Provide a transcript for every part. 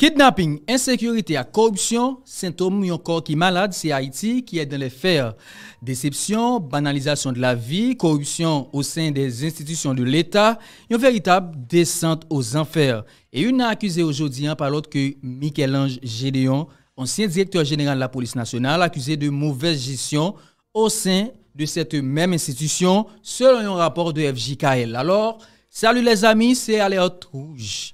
Kidnapping, insécurité à corruption, symptômes d'un corps qui est malade, c'est Haïti qui est dans les fers. Déception, banalisation de la vie, corruption au sein des institutions de l'État, une véritable descente aux enfers. Et une accusée aujourd'hui un hein, par l'autre que Michel-Ange Gédéon, ancien directeur général de la police nationale, accusé de mauvaise gestion au sein de cette même institution, selon un rapport de FJKL. Alors, salut les amis, c'est Aléa Rouge.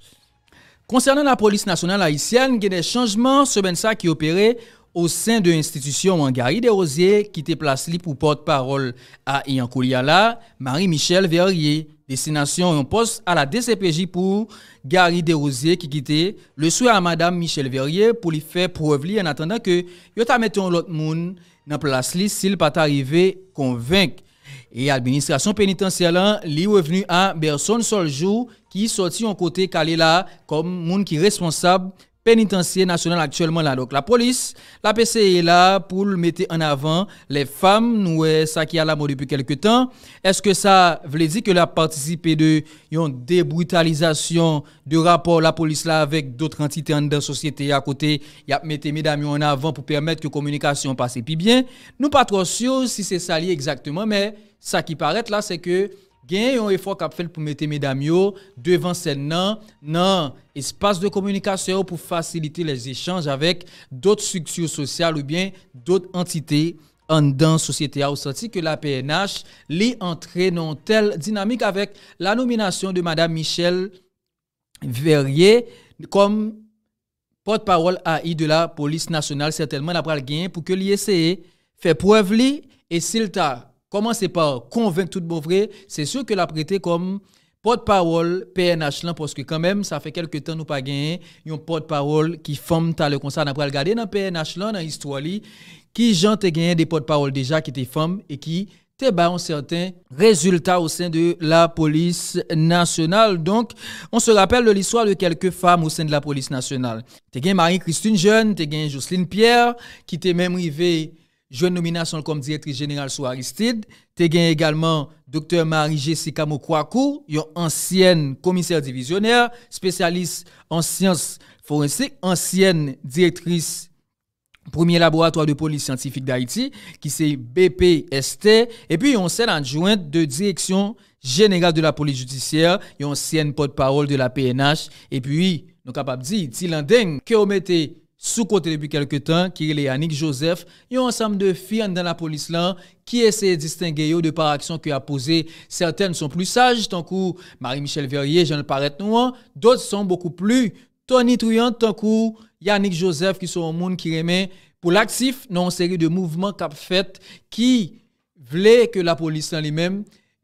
Koncernan la polis nasyonal aisyen, genè chanjman se ben sa ki operè ou sen de institisyon wangari derosye ki te plas li pou pote parol a yankou li ala, Marie-Michel Verrier, desinasyon yon pos ala DCPJ pou gari derosye ki kite le souye a Madame Michel Verrier pou li fe prouev li en atenda ke yon ta meton lot moun nan plas li sil pat arive konvenk Et administration pénitentiaire, est revenu à Berson jour qui sortit en côté calé comme monde qui responsable pénitentiaire national actuellement là. Donc la police, la PC est là pour mettre en avant les femmes, nous ça qui a la mort depuis quelques temps. Est-ce que ça veut dire que la participé de une débrutalisation de rapport la police là avec d'autres entités en la société à côté, y a mettre mesdames en avant pour permettre que la communication passe et puis bien. Nous pas trop sûr si c'est ça lié exactement mais ça qui paraît là c'est que gen yon efo kapfel pou mette me dam yo devan se nan nan espase de komunikasyon pou fasilite les echange avek dot stiksyon sosyal ou bien dot entite an dan sosyete. A ou sati ke la PNH li antre non tel dinamik avek la nominasyon de Mada Michel Verrier kom pot parol a i de la polis nasyonal, certainman apal gen pou ke li eseye fe poev li e, e sil ta. Commencez par convaincre tout monde vrai. C'est sûr que la prêter comme porte-parole PNH parce que quand même, ça fait quelques temps nous pas gagné un porte-parole qui forme le concert. On a dans PNH dans l'histoire, qui gens gagné des porte-parole déjà qui étaient femmes et qui te un certain résultat au sein de la police nationale. Donc, on se rappelle de l'histoire de quelques femmes au sein de la police nationale. as gagné Marie-Christine Jeune, as gagné Jocelyne Pierre, qui t'es même arrivée jeune nomination comme directrice générale sous Aristide. Tu également Dr Marie-Jessica Moukwakou, ancienne commissaire divisionnaire, spécialiste en sciences forensiques, ancienne directrice premier laboratoire de police scientifique d'Haïti, qui c'est BPST, et puis on s'est adjointe de direction générale de la police judiciaire, une ancienne porte-parole de la PNH, et puis, nous sommes capables de dire, Tilandeng, que vous mettez sous-côté depuis quelques temps, qui est Yannick Joseph, et un ensemble de filles dans la police là, qui essayent de distinguer de par action que a posé. Certaines sont plus sages, tant que Marie-Michel Verrier, Jean Parette pas, d'autres sont beaucoup plus tonitruantes. tant que Yannick Joseph, qui sont au monde qui remet pour l'actif, non, une série de mouvements qu'a fait qui voulaient que la police en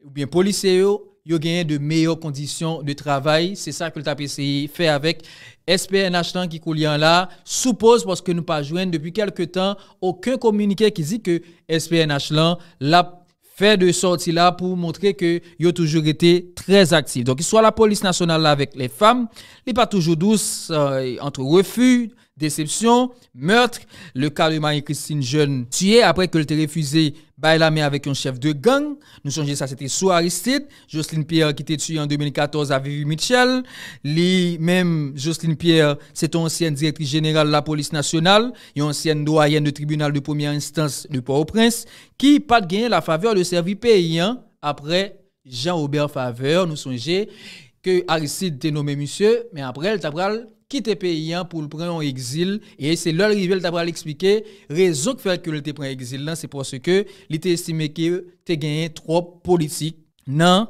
ou bien policiers, yo gagné de meilleures conditions de travail. C'est ça que le TAPCI fait avec SPNH qui coule là. Suppose, parce que nous pas joindre depuis quelques temps, aucun communiqué qui dit que SPNH là, l'a fait de sortie là pour montrer que yo toujours été très actif. Donc, soit la police nationale avec les femmes, n'est pas toujours douce euh, entre refus, déception, meurtre. Le cas de Marie-Christine Jeune tuée après qu'elle était refusée bailler la main avec un chef de gang. Nous songeons ça, c'était sous Aristide. Jocelyne Pierre qui était tuée en 2014 à Vivi Mitchell. Lui-même, Jocelyne Pierre, c'est ancienne directrice générale de la police nationale et ancienne doyenne de tribunal de première instance de Port-au-Prince qui pas gagné la faveur de servir pays. Hein. après Jean-Aubert Faveur. Nous songeons que Aristide était nommé monsieur, mais après, elle ki te pe yon pou l pren yon exil, e se lal rivel ta pral explike, rezon k fèl ki l te pren exil lan, se pou se ke li te estime ki te genyen 3 politik nan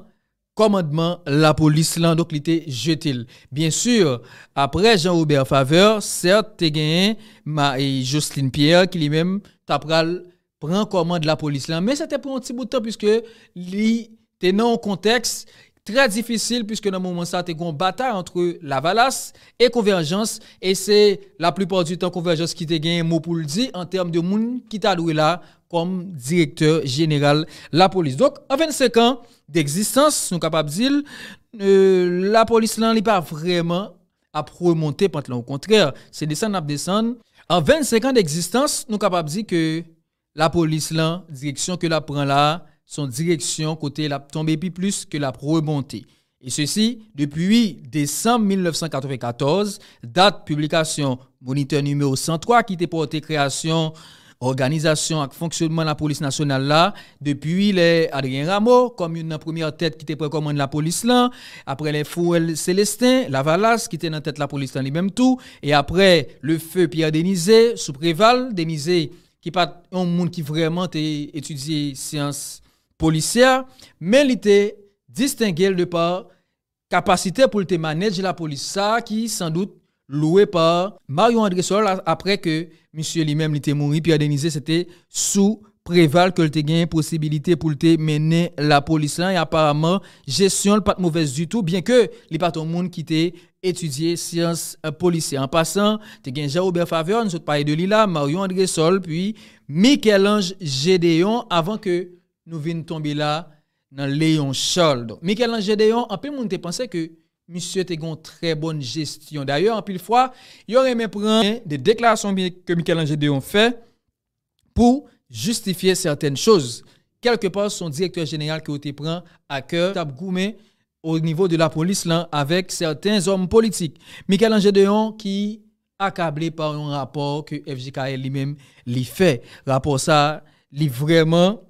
komandman la polis lan, dok li te jetil. Bien sur, apre Jean-Roubert Faveur, certe te genyen Marie-Jocelyne Pierre, ki li men ta pral pren komandman la polis lan, men se te pren ti boutan, puisque li te nan yon konteks, Trè difisil pwiske nan moun moun sa te kon bata antre la valas e konverjans e se la plupor di tan konverjans ki te gen moun pou l di an term de moun ki ta lou la kom direktor general la polis. Dok, an 25 an deksistans, nou kapap zil, la polis lan li pa vreman ap promonte pant lan. Ou kontrèr, se desan ap desan, an 25 an deksistans, nou kapap zil ke la polis lan, direksyon ke la pran la, son direction côté la tombée puis plus que la remontée. Et ceci depuis décembre 1994, date publication moniteur numéro 103 qui était porté création organisation et fonctionnement de la police nationale là depuis les Adrien Rameau comme une première tête qui était précommande la police là après les Fouel Célestin Lavalas qui était en tête la police là les mêmes tout et après le feu Pierre Denisé sous Préval Denizé qui pas un monde qui vraiment étudié sciences policière, mais il était distingué de par capacité pour te manager la police, ça qui sans doute loué par Marion André Sol après que monsieur lui-même était mort, Pierre Denise c'était sous préval que le gain possibilité pour te mener la police là et apparemment gestion pas mauvaise du tout bien que les pas tout monde qui était étudié science euh, policière. en passant tu gain Jean-Robert Faveur nous sommes parlé de lui là Marion André Sol puis Michel-Ange Gédéon avant que nous venons tomber là dans Léon Charles. Michel-Ange un en peu monde pensait que monsieur était très bonne gestion. D'ailleurs, en pile fois, il aurait même pris des déclarations que Michel-Ange fait pour justifier certaines choses. Quelque part, son directeur général qui été prend à cœur, Tabgoumé, au niveau de la police là, avec certains hommes politiques. Michel-Ange qui qui accablé par un rapport que FJKL lui-même lui fait. Rapport ça, lui vraiment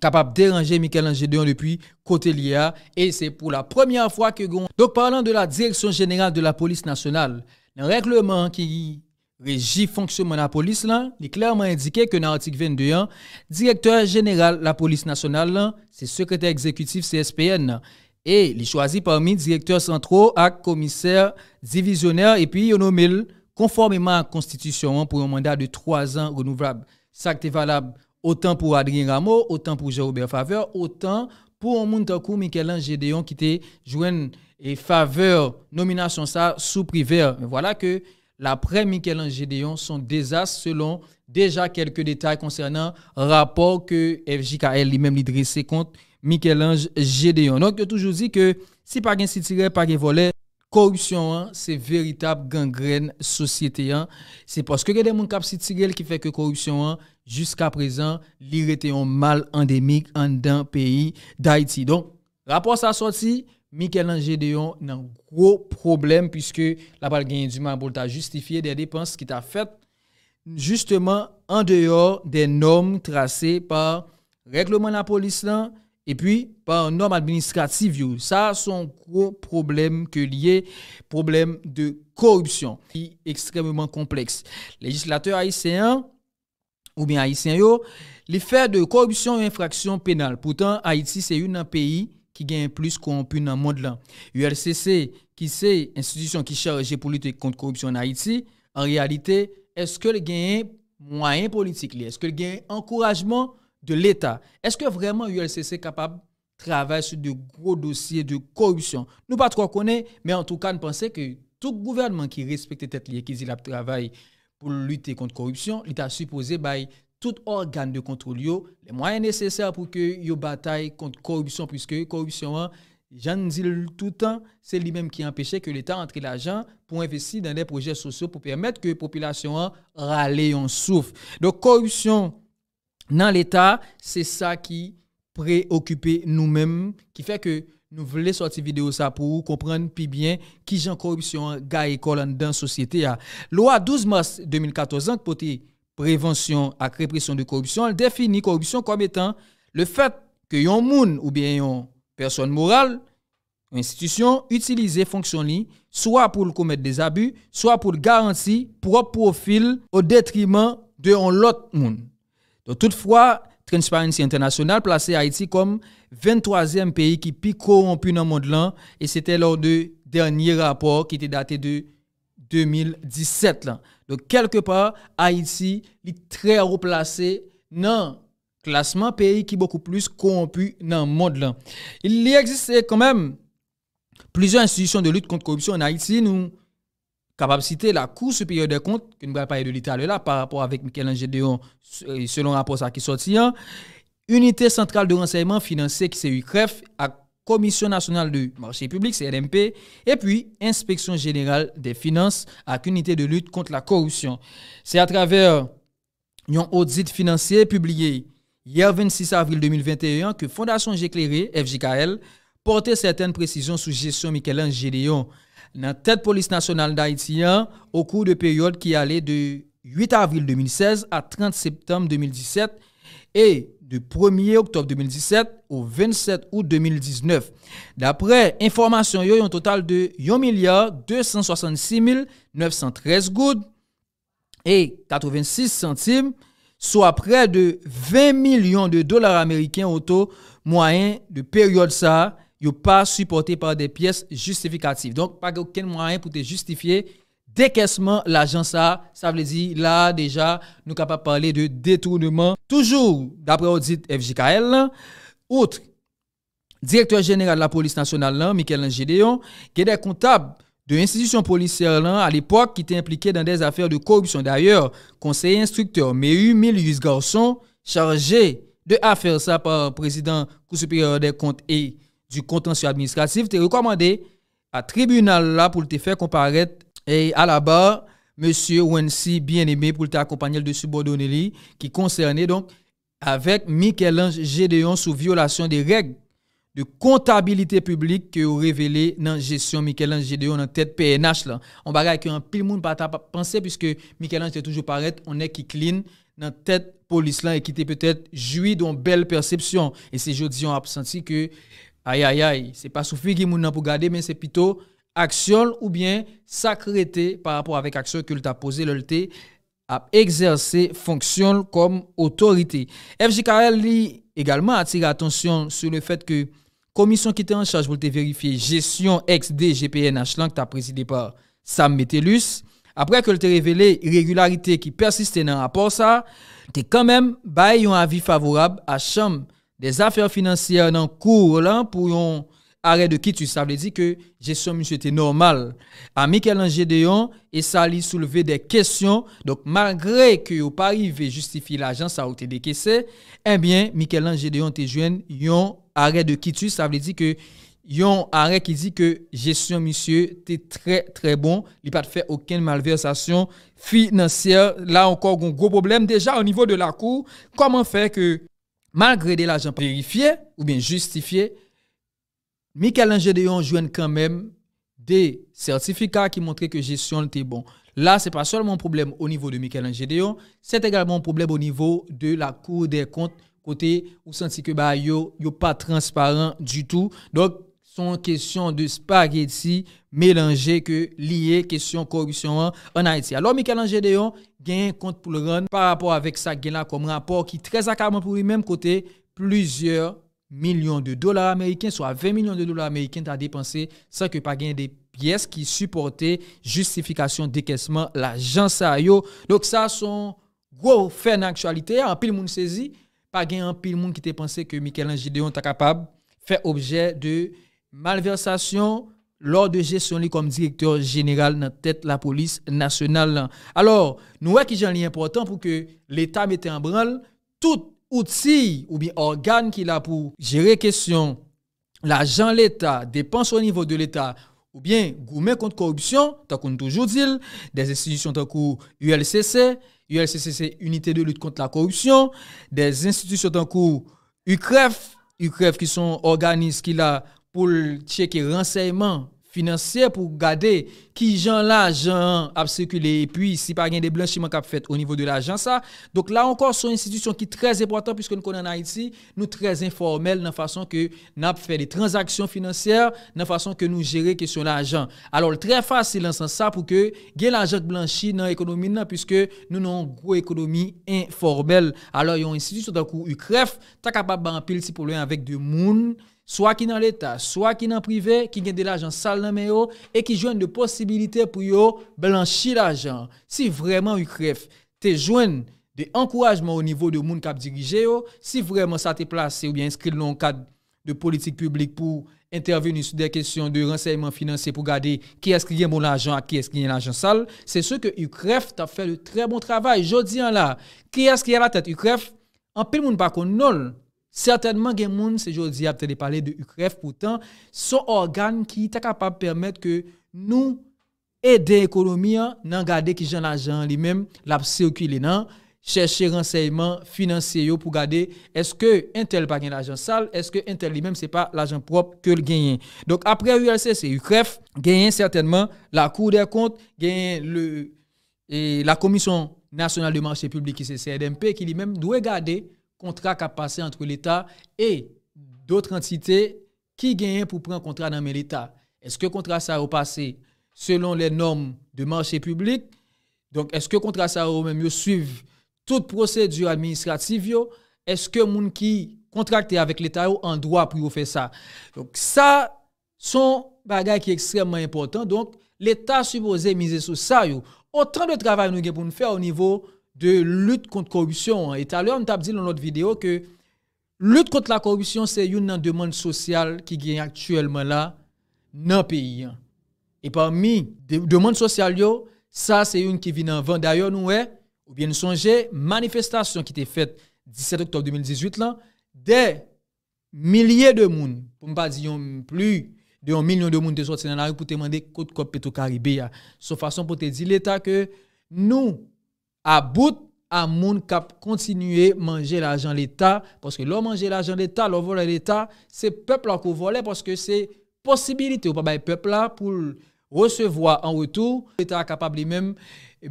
capable de déranger michel depuis côté l'IA. Et c'est pour la première fois que... Donc, parlant de la Direction générale de la police nationale, le règlement qui régit fonctionnement de la police, là, il est clairement indiqué que dans l'article 22, directeur général de la police nationale, c'est secrétaire exécutif CSPN. Et il choisi parmi directeurs centraux actes, commissaires divisionnaires et puis il nommé conformément à la Constitution hein, pour un mandat de trois ans renouvelable. Ça est valable Autant pour Adrien Rameau, autant pour Jean-Robert Faveur, autant pour un Michel-Ange Gédéon qui était joué et faveur nomination ça sous privé. Voilà que l'après Michel-Ange Gédéon sont désastre selon déjà quelques détails concernant rapport que FJKL lui-même lui dressé contre Michel-Ange Gédéon. Donc, a toujours dit que si pas s'y tirer, pas qu'il voler. Korupsyon an, se veritab gangren sosyete an. Se paske ke de moun kap si tigel ki fe ke korupsyon an, jiska prezan, li rete yon mal endemik an dan peyi da iti. Don, rapor sa soti, Mikel Lange deyon nan gro problem piske la bal genye di man bol ta justifiye de depans ki ta fet justeman an deyor de nom trase par rekleman la polis lan et puis par un administratives, administratif. Ça, c'est gros problème que lié, problème de corruption, qui est extrêmement complexe. Législateur haïtien, ou bien haïtien, les faits de corruption et infraction pénale. Pourtant, Haïti, c'est un pays qui gagne plus corrompu dans le monde. Là. ULCC, qui c'est institution qui charge pour lutter contre la corruption en Haïti, en réalité, est-ce que le gagne moyen politique, est-ce que le un encouragement de l'État. Est-ce que vraiment l'ULCC est capable de travailler sur de gros dossiers de corruption Nous pas trop connaît, mais en tout cas, nous pensons que tout gouvernement qui respecte tête liée, qui dit travail pour lutter contre la corruption, il a supposé by tout organe de contrôle yo, les moyens nécessaires pour que yo bataille contre la corruption, puisque la corruption, hein, j'en dis tout le temps, c'est lui-même qui empêchait que l'État entre l'argent pour investir dans des projets sociaux pour permettre que la population hein, râle en souffle. Donc, corruption, dans l'État, c'est ça qui préoccupe nous-mêmes, qui fait que nous voulons sortir vidéo ça pour comprendre plus bien qui j'en corruption gars dans la société. La loi 12 mars 2014 pour prévention et répression de corruption, elle définit corruption comme étant le fait que yon moun ou bien yon personne morale, institution, utilise fonction li, soit pour commettre des abus, soit pour garantir propre profil au détriment de l'autre monde. Toutfwa, Transparency International plase Haïti kom 23èm peyi ki pi korompu nan mod lan e sète lor de dèrnye rapor ki te date de 2017 lan. Don kelke pa, Haïti li tre ro plase nan klasman peyi ki bokou plis korompu nan mod lan. Il li eksiste konmèm plise institisyon de lout kont koropsyon nan Haïti nou capable de citer la Cour supérieure des comptes, que nous parlé de l'Italie là, par rapport avec Michel Angédéon, euh, selon rapport ça qui sorti, hein. Unité centrale de renseignement financier qui c'est UCREF, à Commission nationale du marché public, CNMP, et puis Inspection générale des finances, avec Unité de lutte contre la corruption. C'est à travers un audit financier publié hier 26 avril 2021 que Fondation J'éclairé, FJKL, portait certaines précisions sur gestion Michel Angédéon, nan tèt polis nasyonal d'Haitiyan ou kou de peryode ki ale de 8 avril 2016 a 30 septem 2017 e de 1 octobre 2017 ou 27 ao 2019. D'apre, informasyon yo yon total de 1,266,913 goud e 86 centime sou apre de 20 milyon de dolar ameriken ou to mwayen de peryode sa a n'est pas supporté par des pièces justificatives. Donc, pas aucun moyen pour te justifier décaissement l'agent ça ça veut dire là déjà nous capable parler de détournement toujours d'après audit FJKL outre directeur général de la police nationale là Michel qui est des comptables de l'institution policière à l'époque qui était impliqué dans des affaires de corruption d'ailleurs conseiller instructeur mais Milius Garçon chargé de affaires ça par président Cour supérieur des comptes et du contentieux administratif, tu recommandé à tribunal là pour te faire comparaître et à la barre monsieur Wensi bien-aimé pour te accompagner de subordonné qui concernait donc avec Michel-Ange Gédéon sous violation des règles de comptabilité publique que révélé dans la gestion Michel-Ange Gédéon dans tête PNH là. On va que un pile monde pas penser puisque Michel-Ange est toujours paraît on est qui clean dans tête police là et qui était peut-être joui d'une belle perception et c'est jodi on a senti que Aïe, aïe, aïe, c'est pas Soufi qui m'a pour garder, mais c'est plutôt action ou bien sacrété par rapport avec action que t'a posé le a exercer fonction comme autorité. FJKL a également attire attention sur le fait que commission qui était en charge pour te vérifier gestion ex-DGPNH que t'a présidé par Sam Metellus, après que le révélé irrégularité qui persistait dans le rapport ça, t'es quand même bah, un avis favorable à chambre Des afer financier nan kou lan pou yon arek de kitu. Sa vle di ke jesyon monsye te normal. Pan Mikel Lange deyon, e sa li souleve de kesyon. Dok malgre ke yo pari ve justifi la jans sa ou te dekesè. Ebyen, Mikel Lange deyon te jwen yon arek de kitu. Sa vle di ke yon arek ki di ke jesyon monsye te tre tre bon. Li pa te fe oken malversasyon financier. La ankon goun gro problem. Deja an nivou de la kou, koman fe ke... malgré de l'argent vérifié ou bien justifié, Michel-Ange joigne quand même des certificats qui montraient que gestion était bon. Là, ce n'est pas seulement un problème au niveau de Michel-Ange c'est également un problème au niveau de la Cour des comptes, côté où senti que bah, yo, pas transparent du tout. Donc, son question de spaghetti mélangé que lié question corruption en Haïti. Alors Michel-Ange Deon un compte pour le rendre par rapport avec ça gain là comme rapport qui très accablant pour lui-même côté plusieurs millions de dollars américains soit 20 millions de dollars américains a dépensé sans que pas gain des pièces qui supportaient justification décaissement l'agence yo. Donc ça sont gros fait en actualité en pile monde saisi pas gain en pile monde qui était pensé que Michel-Ange était capable faire objet de malversasyon lor de gestyon li kom direktor jeneral nan tèt la polis nasyonal lan. Alors, nou wè ki jan li important pou ke l'Etat mette en branl, tout outil ou bi organ ki la pou jere kesyon la jan l'Etat, depanso nivou de l'Etat ou bi goumen kont korupsyon, takoun toujou dil, des institisyon tankou ULCC, ULCC c'est Unite de lutte kont la korupsyon, des institisyon tankou UKREF, UKREF ki son organize ki la pou cheke renseyman financier pou gade ki jan la jan ap sekule epi si pa gen de blanchi man kap fet ou nivou de la jan sa. Donk la ankon sou institisyon ki trez epotan pwiske nou konen a iti, nou trez informel nan fason ke nan ap fet de transaksyon financier, nan fason ke nou jere ke son la jan. Alor, trez fasil ansan sa pou ke gen la jan blanchi nan ekonomi nan pwiske nou nan gwo ekonomi informel. Alor, yon institisyon takou yu kref ta kapap ban pil ti pou lwen avek de moun soit qui dans l'État, soit qui dans privé, qui gagne de l'argent sale dans et qui joignent de possibilités pour yo blanchir l'argent. Si vraiment UCREF te joigne de encouragement au niveau de monde qui dirigé si vraiment ça te place, ou bien inscrit dans le cadre de politique publique pour intervenir sur des questions de renseignement financier pour garder qui est-ce qui gagne mon argent, à qui est-ce qui gagne l'argent sale, c'est ce que UCREF t'a fait le très bon travail. Je dis en là, qui est-ce qui a la tête UCREF? En pile monde pas Certainement, il y a des gens qui ont parlé de UCREF, pourtant, son organe qui est capable de permettre que nous aider l'économie, nous hein, regarder qui j'en l'argent lui-même, la circuler, chercher renseignements financiers pour garder est-ce que Intel pas gagne l'argent sale, est-ce que Intel lui-même c'est pas l'argent propre que le gagne. Donc après ULC c'est UCREF, gagne certainement la Cour des comptes, gagne le et la Commission nationale du marché public qui c'est CDMP qui lui-même doit garder contrat qui a passé entre l'État et d'autres entités qui gagnent pour prendre un contrat dans l'État. Est-ce que le contrat ça a passé selon les normes de marché public? Donc, est-ce que le contrat ça passé selon suivre toute procédure administrative? Est-ce que les qui contracté avec l'État en droit pour faire ça? Donc, ça, sont bagages qui est extrêmement important. Donc, l'État supposé miser sur ça. Autant de travail nous pour nous faire au niveau de lutte contre la corruption. Et tout à l'heure, on t'a dit dans notre vidéo que lutte contre la corruption, c'est une demande sociale qui gagne actuellement là dans le pays. Et parmi les demandes sociales, ça, c'est une qui vient en vent. D'ailleurs, nous, ou bien nous manifestation qui était faite 17 octobre 2018, là, des milliers de monde, pour ne pas dire plus de 1 million de monde de sorti dans la rue pour demander côte aller Petro Caribé. Sauf façon pour te dire l'État que nous, A bout, a moun kap kontinuye manje l'ajan l'Etat, poske lò manje l'ajan l'Etat, lò volè l'Etat, se pepl la kou volè, poske se posibilite ou pa bay pepl la pou l'resevoa an wotou, l'Etat kapab li menm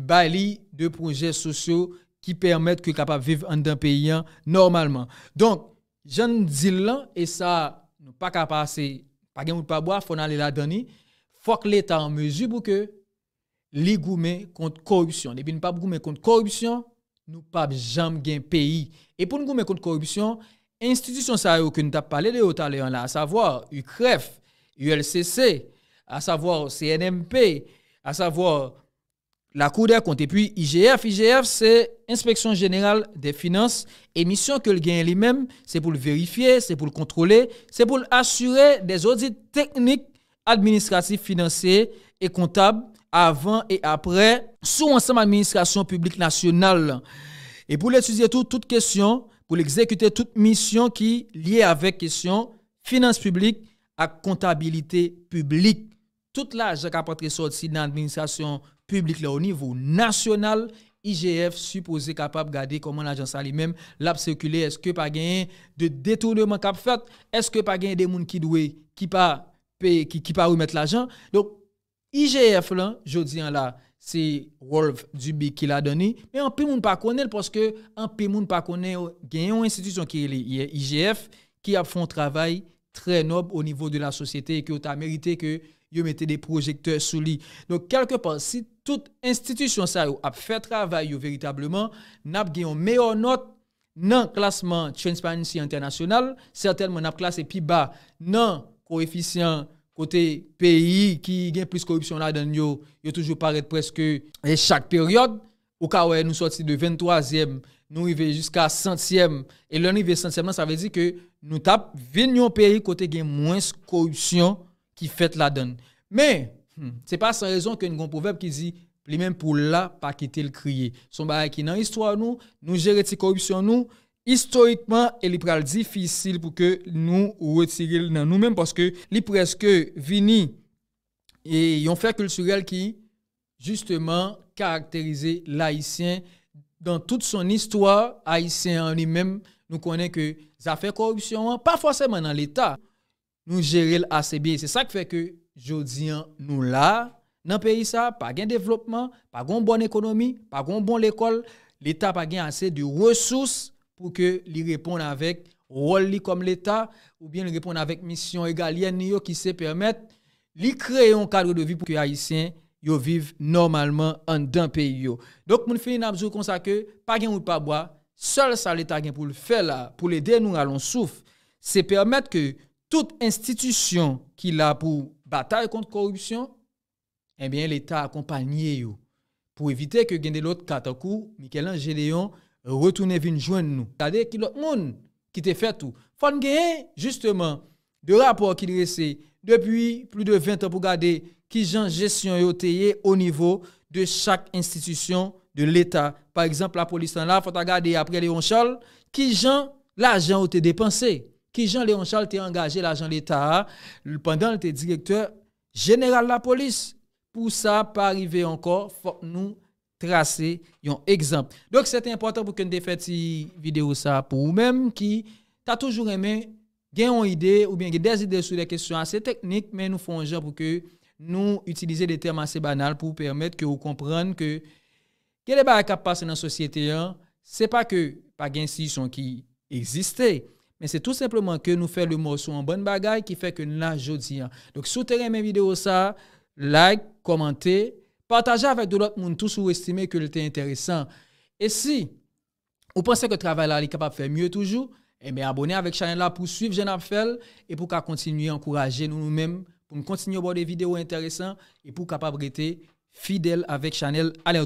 bay li de proje sosyo ki permèt ki kapab viv an d'an peyan normalman. Donk, jen zil lan, e sa nou pa kapase, pa gen moun pa bwa, fon alè la dani, fok l'Etat an mezi bouke, li goumen ne pouvons pas nous pas corruption, contre corruption, nous pas jamais gain pays. Et pour nous contre corruption, institution corruption, sa yo que nous avons parlé de l'autre à là, à savoir UCREF, ULCC, à savoir CNMP, à savoir la Cour des comptes et puis IGF. IGF, c'est Inspection générale des finances. Et mission que le gain lui-même, c'est pour le vérifier, c'est pour le contrôler, c'est pour assurer des audits techniques, administratifs, financiers et comptables avant et après sous ensemble administration publique nationale. Et pour l'étudier tout, toute question, pour l'exécuter toute mission qui est liée avec question finances publique à comptabilité publique. Tout l'argent qui a été sorti dans l'administration publique là, au niveau national, IGF supposé capable de garder comment l'agence a lui-même l'a circulé. Est-ce que pas gagné de détournement a fait? Est-ce que pas gagné des gens qui doivent qui pas qui, qui pas remettre l'argent? Donc IGF lan, jodi an la, se Rolf Duby ki la doni, men an pi moun pa konen, poske an pi moun pa konen genyon institusyon ki e li IGF, ki ap fon travay tre nob o nivou de la sosyete, ki o ta merite ke yo mette de projekte soli. Non, kelke pan, si tout institusyon sa yo ap fe travay yo veritableman, nap genyon meyo not nan klasman Transparency International, sertenman nap klas epi ba nan koeficyant côté pays qui gagne plus corruption là dans yo, yo toujours paraît presque et chaque période au cas où nous sorti de 23e, nous arrivons jusqu'à 100e et l'on arrive 100e ça veut dire que nous tapons 20 pays côté gain moins corruption qui fait la donne. Mais ce hmm, c'est pas sans raison que a un proverbe qui dit plus même pour là pas quitter le crier. Son bail qui dans histoire nous, nous cette corruption nous istorikman e li pral difisil pou ke nou wetiril nan nou men, paske li preske vini, e yon fè kulsurel ki, justeman karakterize l'Aïsien, dan tout son istwa, Aïsien an li men nou konen ke zafè korupsyon an, pa fwase man nan l'Etat, nou jere l'Asebi, se sa ke fè ke jodian nou la nan peyi sa, pa gen devlopman, pa gon bon ekonomi, pa gon bon l'ekol, l'Etat pa gen ase di resouss, pour que lui réponde avec rôle comme l'État ou bien répondent avec mission égalienne qui se permettent de créer un cadre de vie pour que les Haïtiens vivent normalement en d'un pays. Yo. Donc, mon fini n'a comme que pas gain ou pas bois, seul ça l'État pour le faire là, pour l'aider nous allons souffre. c'est permettre que toute institution qui a pour bataille contre corruption, eh bien l'État accompagne yo pour éviter que de l'autre katakou, Michel-Ange retourner venir joindre nous. C'est-à-dire monde qui te fait tout. Faut gagner justement de rapports qui reste depuis plus de 20 ans pour garder qui gens gestion au niveau de chaque institution de l'État. Par exemple, la police en là, faut regarder après Léon Charles qui gens l'argent été dépensé, qui gens Léon Charles t'a engagé l'argent l'État pendant le directeur général de la police. Pour ça, pas arriver encore, faut nous trase yon ekzamp. Dok se te impotant pou ken defeti video sa pou ou men ki ta toujou remen gen yon ide ou ben gen des ide sou de kesyon ase teknik men nou fonje pou ke nou utilize de term ase banal pou permette ke ou kompran ke gen de baka pas nan sosyete yon, se pa ke pa gen si son ki existe men se tout sepleman ke nou fe le mousou an bon bagay ki fe ke nou la jodi yon. Dok sou te remen video sa like, komante Partagez avec d'autres monde tout sous estimez que était intéressant. Et si vous pensez que le travail là est capable de faire mieux toujours, abonnez eh bien abonnez avec chaîne pour suivre Jean et pour continuer à encourager nous-mêmes pour nous continuer à voir des vidéos intéressantes et pour capable rester fidèle avec Chanel à là.